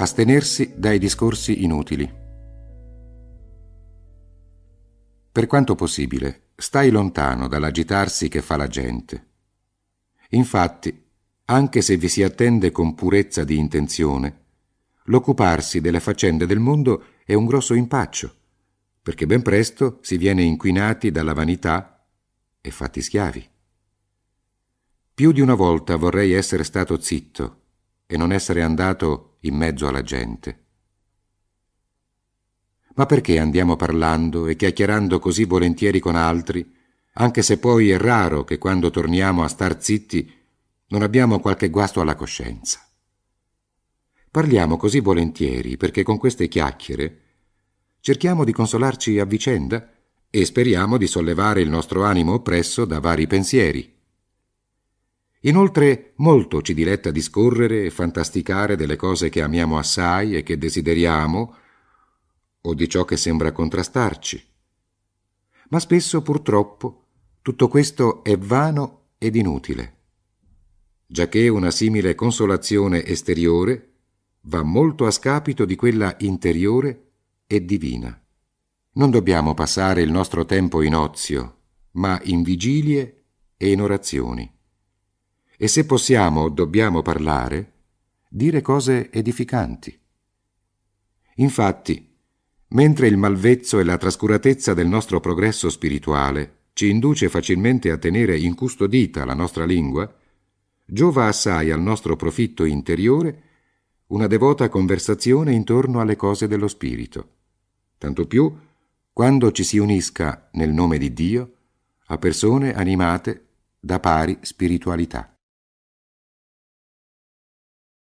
Astenersi dai discorsi inutili. Per quanto possibile, stai lontano dall'agitarsi che fa la gente. Infatti, anche se vi si attende con purezza di intenzione, l'occuparsi delle faccende del mondo è un grosso impaccio, perché ben presto si viene inquinati dalla vanità e fatti schiavi. Più di una volta vorrei essere stato zitto e non essere andato in mezzo alla gente. Ma perché andiamo parlando e chiacchierando così volentieri con altri, anche se poi è raro che quando torniamo a star zitti non abbiamo qualche guasto alla coscienza? Parliamo così volentieri perché con queste chiacchiere cerchiamo di consolarci a vicenda e speriamo di sollevare il nostro animo oppresso da vari pensieri. Inoltre molto ci diletta discorrere e fantasticare delle cose che amiamo assai e che desideriamo, o di ciò che sembra contrastarci. Ma spesso, purtroppo, tutto questo è vano ed inutile, giacché una simile consolazione esteriore va molto a scapito di quella interiore e divina. Non dobbiamo passare il nostro tempo in ozio, ma in vigilie e in orazioni e se possiamo o dobbiamo parlare, dire cose edificanti. Infatti, mentre il malvezzo e la trascuratezza del nostro progresso spirituale ci induce facilmente a tenere incustodita la nostra lingua, giova assai al nostro profitto interiore una devota conversazione intorno alle cose dello Spirito, tanto più quando ci si unisca nel nome di Dio a persone animate da pari spiritualità.